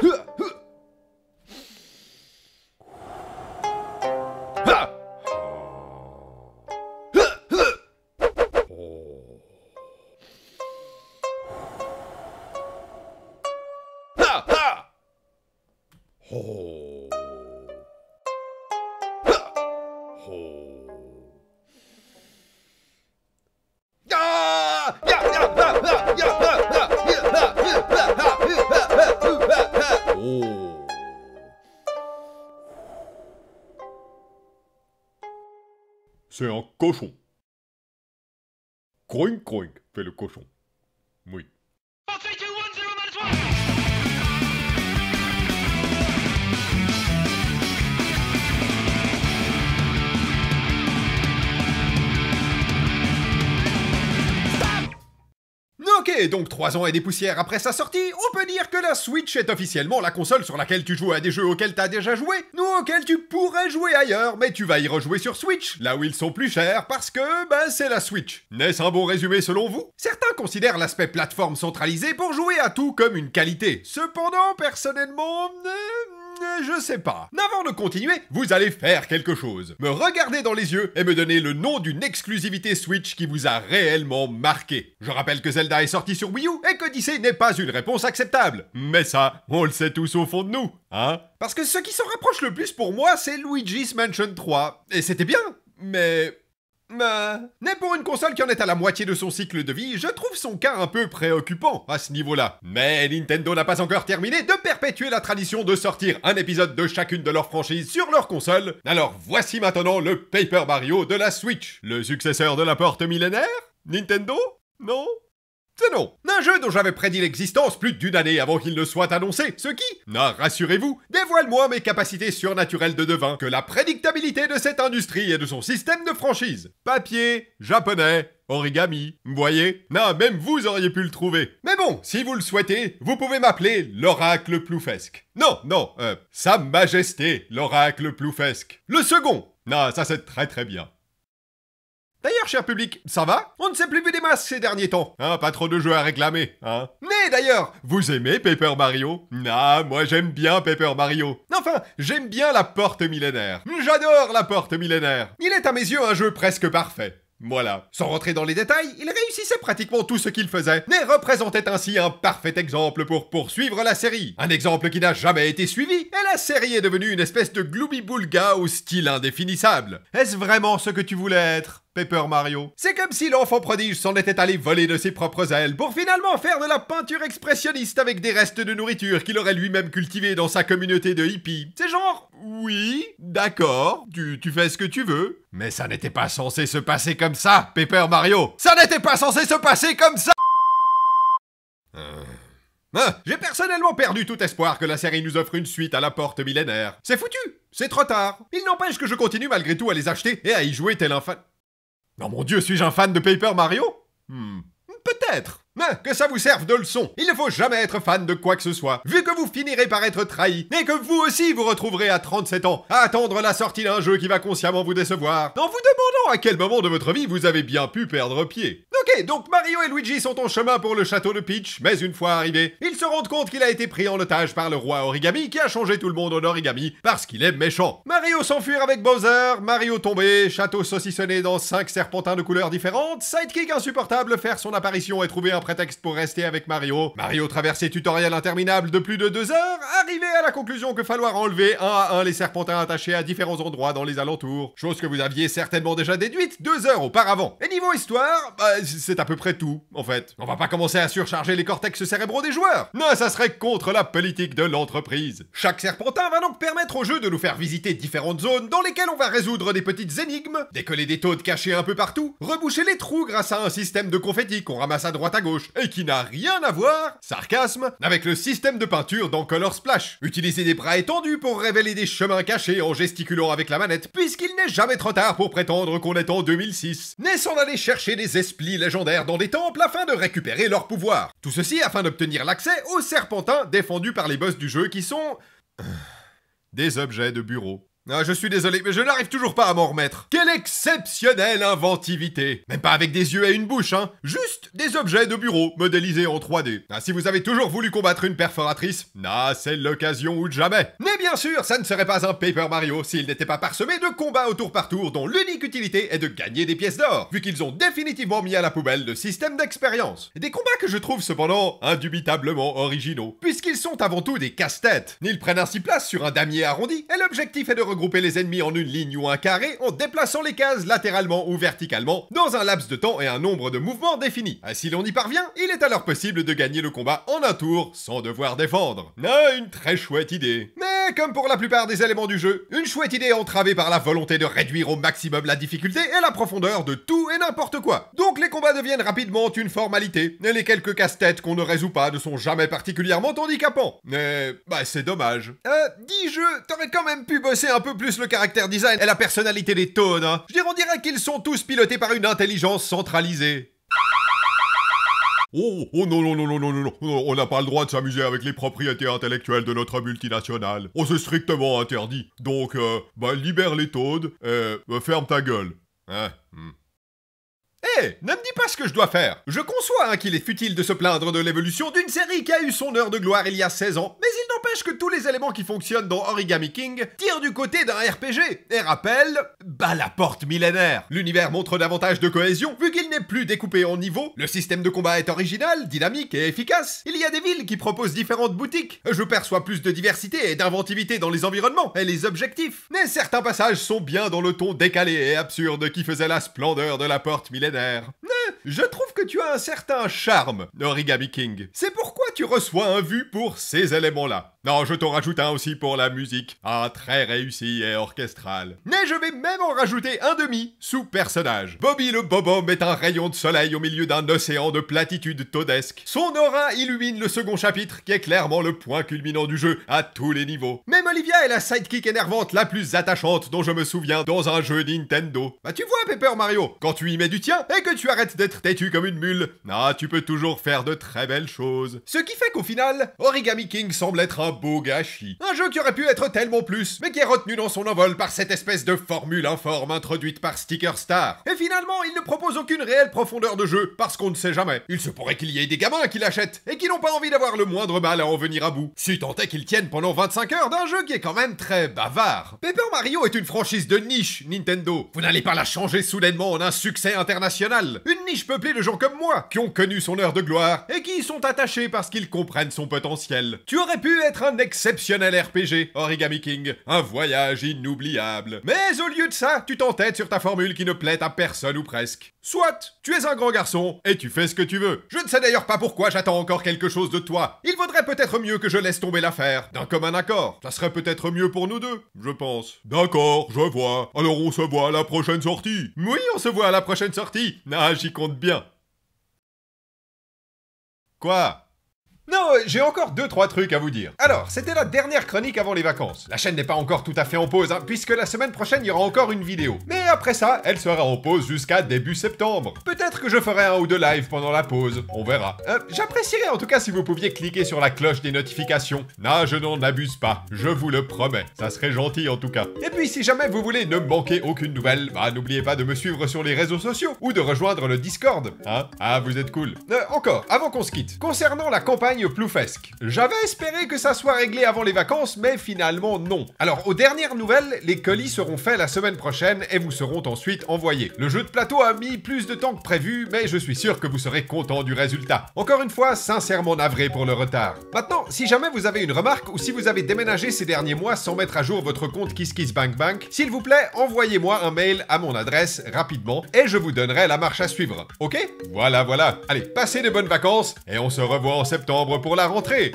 ほう。C'est un cochon. Croing, croing, fait le cochon. Oui. et donc 3 ans et des poussières après sa sortie, on peut dire que la Switch est officiellement la console sur laquelle tu joues à des jeux auxquels as déjà joué, ou auxquels tu pourrais jouer ailleurs, mais tu vas y rejouer sur Switch, là où ils sont plus chers, parce que, ben, c'est la Switch. N'est-ce un bon résumé selon vous Certains considèrent l'aspect plateforme centralisée pour jouer à tout comme une qualité. Cependant, personnellement... Hmm, euh, je sais pas. Avant de continuer, vous allez faire quelque chose. Me regarder dans les yeux et me donner le nom d'une exclusivité Switch qui vous a réellement marqué. Je rappelle que Zelda est sortie sur Wii U et que DC n'est pas une réponse acceptable. Mais ça, on le sait tous au fond de nous, hein Parce que ce qui s'en rapproche le plus pour moi, c'est Luigi's Mansion 3. Et c'était bien, mais bah. Mais pour une console qui en est à la moitié de son cycle de vie, je trouve son cas un peu préoccupant à ce niveau-là. Mais Nintendo n'a pas encore terminé de perpétuer la tradition de sortir un épisode de chacune de leurs franchises sur leur console. Alors voici maintenant le Paper Mario de la Switch, le successeur de la porte millénaire Nintendo Non non. un jeu dont j'avais prédit l'existence plus d'une année avant qu'il ne soit annoncé, ce qui, non rassurez-vous, dévoile-moi mes capacités surnaturelles de devin que la prédictabilité de cette industrie et de son système de franchise. Papier, japonais, origami, voyez Non, même vous auriez pu le trouver. Mais bon, si vous le souhaitez, vous pouvez m'appeler l'oracle ploufesque. Non, non, euh, Sa Majesté, l'oracle ploufesque. Le second Non, ça c'est très très bien cher public, ça va On ne s'est plus vu des masses ces derniers temps. Hein, pas trop de jeux à réclamer, hein Mais d'ailleurs, vous aimez Paper Mario Ah, moi j'aime bien Paper Mario. Enfin, j'aime bien la porte millénaire. J'adore la porte millénaire. Il est à mes yeux un jeu presque parfait. Voilà. Sans rentrer dans les détails, il réussissait pratiquement tout ce qu'il faisait, mais représentait ainsi un parfait exemple pour poursuivre la série. Un exemple qui n'a jamais été suivi, et la série est devenue une espèce de gloomy boulga au style indéfinissable. Est-ce vraiment ce que tu voulais être Pepper Mario. C'est comme si l'enfant prodige s'en était allé voler de ses propres ailes pour finalement faire de la peinture expressionniste avec des restes de nourriture qu'il aurait lui-même cultivé dans sa communauté de hippies. C'est genre, oui, d'accord, tu, fais ce que tu veux. Mais ça n'était pas censé se passer comme ça, Pepper Mario. Ça n'était pas censé se passer comme ça. Euh. Ah, j'ai personnellement perdu tout espoir que la série nous offre une suite à la porte millénaire. C'est foutu, c'est trop tard. Il n'empêche que je continue malgré tout à les acheter et à y jouer tel un non oh mon dieu, suis-je un fan de Paper Mario Hmm, peut-être. Mais que ça vous serve de leçon, il ne faut jamais être fan de quoi que ce soit, vu que vous finirez par être trahi, et que vous aussi vous retrouverez à 37 ans à attendre la sortie d'un jeu qui va consciemment vous décevoir, en vous demandant à quel moment de votre vie vous avez bien pu perdre pied. Ok, donc Mario et Luigi sont en chemin pour le château de Peach, mais une fois arrivés, ils se rendent compte qu'il a été pris en otage par le roi origami qui a changé tout le monde en origami parce qu'il est méchant. Mario s'enfuir avec Bowser, Mario tombé, château saucissonné dans 5 serpentins de couleurs différentes, Sidekick insupportable faire son apparition et trouver un prétexte pour rester avec Mario, Mario traverser tutoriel interminable de plus de 2 heures, arriver à la conclusion que falloir enlever un à un les serpentins attachés à différents endroits dans les alentours, chose que vous aviez certainement déjà déduite 2 heures auparavant. Et niveau histoire, bah, c'est à peu près tout, en fait. On va pas commencer à surcharger les cortex cérébraux des joueurs Non, ça serait contre la politique de l'entreprise Chaque serpentin va donc permettre au jeu de nous faire visiter différentes zones dans lesquelles on va résoudre des petites énigmes, décoller des taux cachées un peu partout, reboucher les trous grâce à un système de confetti qu'on ramasse à droite à gauche et qui n'a rien à voir, sarcasme, avec le système de peinture dans Color Splash. Utiliser des bras étendus pour révéler des chemins cachés en gesticulant avec la manette, puisqu'il n'est jamais trop tard pour prétendre qu'on est en 2006. N'est s'en aller chercher des esprits légendaires dans des temples afin de récupérer leur pouvoir. Tout ceci afin d'obtenir l'accès aux serpentins défendus par les boss du jeu qui sont... Euh, des objets de bureau. Ah, je suis désolé, mais je n'arrive toujours pas à m'en remettre. Quelle exceptionnelle inventivité Même pas avec des yeux et une bouche, hein Juste des objets de bureau modélisés en 3D. Ah, si vous avez toujours voulu combattre une perforatrice, nah, c'est l'occasion ou jamais Mais bien sûr, ça ne serait pas un Paper Mario s'il n'était pas parsemé de combats autour tour par tour dont l'unique utilité est de gagner des pièces d'or, vu qu'ils ont définitivement mis à la poubelle le système d'expérience. Des combats que je trouve cependant indubitablement originaux, puisqu'ils sont avant tout des casse-têtes. Ils prennent ainsi place sur un damier arrondi, et l'objectif est de regrouper les ennemis en une ligne ou un carré en déplaçant les cases latéralement ou verticalement dans un laps de temps et un nombre de mouvements définis. Ah, si l'on y parvient, il est alors possible de gagner le combat en un tour sans devoir défendre. Ah, une très chouette idée comme pour la plupart des éléments du jeu, une chouette idée entravée par la volonté de réduire au maximum la difficulté et la profondeur de tout et n'importe quoi. Donc les combats deviennent rapidement une formalité, et les quelques casse-têtes qu'on ne résout pas ne sont jamais particulièrement handicapants. Mais, bah c'est dommage. Euh, dis je, t'aurais quand même pu bosser un peu plus le caractère design et la personnalité des tones, hein. Je dirais, on dirait qu'ils sont tous pilotés par une intelligence centralisée. Oh, oh non, non, non, non, non, non, non, on n'a pas le droit de s'amuser avec les propriétés intellectuelles de notre multinationale. On oh, s'est strictement interdit. Donc, euh, bah, libère les taudes et euh, ferme ta gueule. Hein, hmm. Eh ne me dis pas ce que je dois faire Je conçois hein, qu'il est futile de se plaindre de l'évolution d'une série qui a eu son heure de gloire il y a 16 ans, mais il n'empêche que tous les éléments qui fonctionnent dans Origami King tirent du côté d'un RPG et rappellent... Bah la porte millénaire L'univers montre davantage de cohésion, vu qu'il n'est plus découpé en niveaux, le système de combat est original, dynamique et efficace. Il y a des villes qui proposent différentes boutiques. Je perçois plus de diversité et d'inventivité dans les environnements et les objectifs. Mais certains passages sont bien dans le ton décalé et absurde qui faisait la splendeur de la porte millénaire. Ne, hein, Je trouve que tu as un certain charme, Origami King. C'est pourquoi tu reçois un vu pour ces éléments-là. Non, je t'en rajoute un aussi pour la musique. Ah, très réussi et orchestral. Mais je vais même en rajouter un demi, sous personnage. Bobby le bobo est un rayon de soleil au milieu d'un océan de platitudes todesques. Son aura illumine le second chapitre, qui est clairement le point culminant du jeu, à tous les niveaux. Même Olivia est la sidekick énervante la plus attachante dont je me souviens dans un jeu Nintendo. Bah tu vois, Pepper Mario, quand tu y mets du tien et que tu arrêtes d'être têtu comme une mule, ah, tu peux toujours faire de très belles choses. Ce qui fait qu'au final, Origami King semble être un beau gâchis. Un jeu qui aurait pu être tellement plus, mais qui est retenu dans son envol par cette espèce de formule informe introduite par Sticker Star. Et finalement, il ne propose aucune réelle profondeur de jeu, parce qu'on ne sait jamais. Il se pourrait qu'il y ait des gamins qui l'achètent, et qui n'ont pas envie d'avoir le moindre mal à en venir à bout. Si tant est qu'ils tiennent pendant 25 heures d'un jeu qui est quand même très bavard. Paper Mario est une franchise de niche, Nintendo. Vous n'allez pas la changer soudainement en un succès international. Une niche peuplée de gens comme moi, qui ont connu son heure de gloire, et qui y sont attachés parce qu'ils comprennent son potentiel. Tu aurais pu être un exceptionnel RPG, Origami King, un voyage inoubliable. Mais au lieu de ça, tu t'entêtes sur ta formule qui ne plaît à personne ou presque. Soit, tu es un grand garçon et tu fais ce que tu veux. Je ne sais d'ailleurs pas pourquoi j'attends encore quelque chose de toi. Il vaudrait peut-être mieux que je laisse tomber l'affaire. D'un commun accord. Ça serait peut-être mieux pour nous deux, je pense. D'accord, je vois. Alors on se voit à la prochaine sortie. Oui, on se voit à la prochaine sortie. Ah, j'y compte bien. Quoi non, euh, j'ai encore deux trois trucs à vous dire. Alors, c'était la dernière chronique avant les vacances. La chaîne n'est pas encore tout à fait en pause, hein, puisque la semaine prochaine, il y aura encore une vidéo. Mais après ça, elle sera en pause jusqu'à début septembre. Peut-être que je ferai un ou deux lives pendant la pause, on verra. Euh, j'apprécierais en tout cas si vous pouviez cliquer sur la cloche des notifications. Non, je n'en abuse pas, je vous le promets. Ça serait gentil en tout cas. Et puis, si jamais vous voulez ne manquer aucune nouvelle, bah n'oubliez pas de me suivre sur les réseaux sociaux ou de rejoindre le Discord. Hein ah, vous êtes cool. Euh, encore, avant qu'on se quitte, concernant la campagne ploufesque. J'avais espéré que ça soit réglé avant les vacances, mais finalement non. Alors, aux dernières nouvelles, les colis seront faits la semaine prochaine et vous seront ensuite envoyés. Le jeu de plateau a mis plus de temps que prévu, mais je suis sûr que vous serez content du résultat. Encore une fois, sincèrement navré pour le retard. Maintenant, si jamais vous avez une remarque ou si vous avez déménagé ces derniers mois sans mettre à jour votre compte KissKissBankBank, s'il vous plaît, envoyez-moi un mail à mon adresse rapidement et je vous donnerai la marche à suivre. Ok Voilà, voilà. Allez, passez de bonnes vacances et on se revoit en septembre pour la rentrée.